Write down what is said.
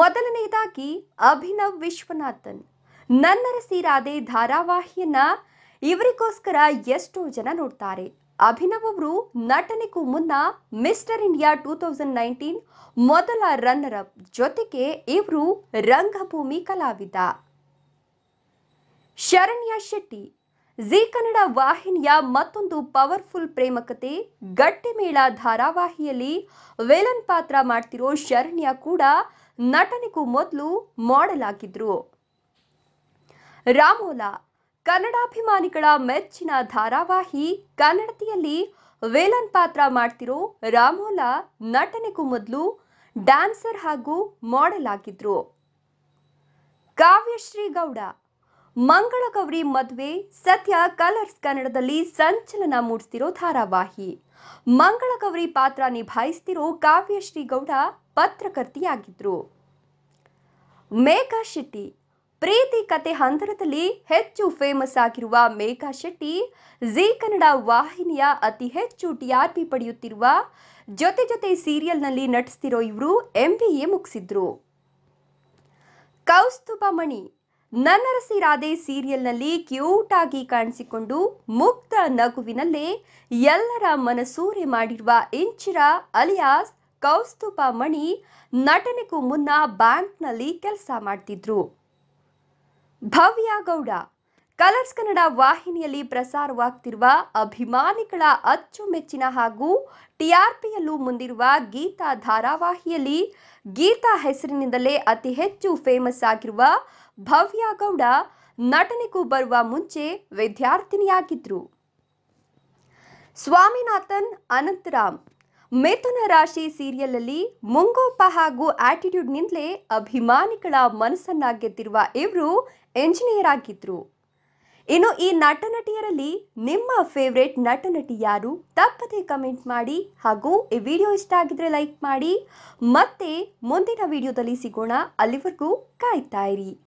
ಮೊದಲನೆಯದಾಗಿ ಅಭಿನವ್ ವಿಶ್ವನಾಥನ್ ಸೀರಾದೆ ಧಾರಾವಾಹಿಯನ್ನ ಇವರಿಗೋಸ್ಕರ ಎಷ್ಟೋ ಜನ ನೋಡ್ತಾರೆ ಅಭಿನವ್ ಅವರು ನಟನೆಗೂ ಮುನ್ನ Mister India two thousand nineteen ಮೊದಲ ರನ್ನರ್ ಅಪ್ ಜೊತೆಗೆ ಇವರು ರಂಗಭೂಮಿ ಕಲಾವಿದ ಶರಣ್ಯ ಶೆಟ್ಟಿ ಜಿ ಕನ್ನಡ ವಾಹಿನಿಯ ಮತ್ತೊಂದು ಪವರ್ಫುಲ್ ಪ್ರೇಮಕತೆ ಗಟ್ಟಿಮೇಳ ಧಾರಾವಾಹಿಯಲ್ಲಿ ವಿಲನ್ ಪಾತ್ರ ಮಾಡ್ತಿರೋ ಶರಣ್ಯ ಕೂಡ ನಟನೆಗೂ ಮೊದಲು ಮಾಡೆಲ್ ಆಗಿದ್ರು ರಾಮೋಲಾ ಕನ್ನಡಾಭಿಮಾನಿಗಳ ಮೆಚ್ಚಿನ ಧಾರಾವಾಹಿ ಕನ್ನಡತಿಯಲ್ಲಿ ವೇಲನ್ ಪಾತ್ರ ಮಾಡ್ತಿರೋ ರಾಮೋಲಾ ನಟನೆಗೂ ಮೊದಲು ಡ್ಯಾನ್ಸರ್ ಹಾಗೂ ಮಾಡೆಲ್ ಆಗಿದ್ರು ಕಾವ್ಯಶ್ರೀ ಗೌಡ ಮಂಗಳಗೌರಿ ಮದುವೆ ಸದ್ಯ ಕಲರ್ಸ್ ಕನ್ನಡದಲ್ಲಿ ಸಂಚಲನ ಮೂಡಿಸ್ತಿರೋ ಧಾರಾವಾಹಿ ಮಂಗಳಗೌರಿ ಪಾತ್ರ ನಿಭಾಯಿಸ್ತಿರೋ ಕಾವ್ಯಶ್ರೀ ಗೌಡ ಪತ್ರಕರ್ತಿಯಾಗಿದ್ರು ಮೇಘಾ ಶೆಟ್ಟಿ ಪ್ರೀತಿ ಕತೆ ಹಂದರದಲ್ಲಿ ಹೆಚ್ಚು ಫೇಮಸ್ ಆಗಿರುವ ಮೇಘಾ ಶೆಟ್ಟಿ ಜಿ ಕನ್ನಡ ವಾಹಿನಿಯ ಅತಿ ಹೆಚ್ಚು ಟಿಆರ್ಪಿ ಪಡೆಯುತ್ತಿರುವ ಜೊತೆ ಜೊತೆ ಸೀರಿಯಲ್ನಲ್ಲಿ ನಟಿಸ್ತಿರೋ ಇವರು ಎಂಬಿಎ ಎ ಮುಗಿಸಿದ್ರು ಕೌಸ್ತುಭ ಮಣಿ ನನ್ನರಸಿ ರಾಧೆ ಸೀರಿಯಲ್ನಲ್ಲಿ ಕ್ಯೂಟ್ ಆಗಿ ಕಾಣಿಸಿಕೊಂಡು ಮುಕ್ತ ನಗುವಿನಲ್ಲೇ ಎಲ್ಲರ ಮನಸೂರೆ ಮಾಡಿರುವ ಇಂಚಿರ ಅಲಿಯಾಸ್ ಕೌಸ್ತುಭ ಮಣಿ ನಟನೆಗೂ ಮುನ್ನ ಬ್ಯಾಂಕ್ನಲ್ಲಿ ಕೆಲಸ ಮಾಡ್ತಿದ್ರು ಭವ್ಯ ಗೌಡ ಕಲರ್ಸ್ ಕನ್ನಡ ವಾಹಿನಿಯಲ್ಲಿ ಪ್ರಸಾರವಾಗ್ತಿರುವ ಅಭಿಮಾನಿಗಳ ಅಚ್ಚುಮೆಚ್ಚಿನ ಹಾಗೂ ಟಿಆರ್ಪಿಯಲ್ಲೂ ಮುಂದಿರುವ ಗೀತಾ ಧಾರಾವಾಹಿಯಲ್ಲಿ ಗೀತಾ ಹೆಸರಿನಿಂದಲೇ ಅತಿ ಹೆಚ್ಚು ಫೇಮಸ್ ಆಗಿರುವ ಗೌಡ ನಟನೆಗೂ ಬರುವ ಮುಂಚೆ ವಿದ್ಯಾರ್ಥಿನಿಯಾಗಿದ್ರು ಸ್ವಾಮಿನಾಥನ್ ಅನಂತರಾಮ್ ಮಿಥುನ ರಾಶಿ ಸೀರಿಯಲಲ್ಲಿ ಮುಂಗೋಪ ಹಾಗೂ ಆಟಿಟ್ಯೂಡ್ನಿಂದಲೇ ಅಭಿಮಾನಿಗಳ ಮನಸ್ಸನ್ನ ಗೆದ್ದಿರುವ ಇವರು ಎಂಜಿನಿಯರ್ ಆಗಿದ್ರು ಇನ್ನು ಈ ನಟ ನಟಿಯರಲ್ಲಿ ನಿಮ್ಮ ಫೇವ್ರೆಟ್ ನಟ ನಟಿ ಯಾರು ತಪ್ಪದೆ ಕಮೆಂಟ್ ಮಾಡಿ ಹಾಗೂ ಈ ವಿಡಿಯೋ ಇಷ್ಟ ಆಗಿದ್ರೆ ಲೈಕ್ ಮಾಡಿ ಮತ್ತೆ ಮುಂದಿನ ವಿಡಿಯೋದಲ್ಲಿ ಸಿಗೋಣ ಅಲ್ಲಿವರೆಗೂ ಕಾಯ್ತಾ ಇರಿ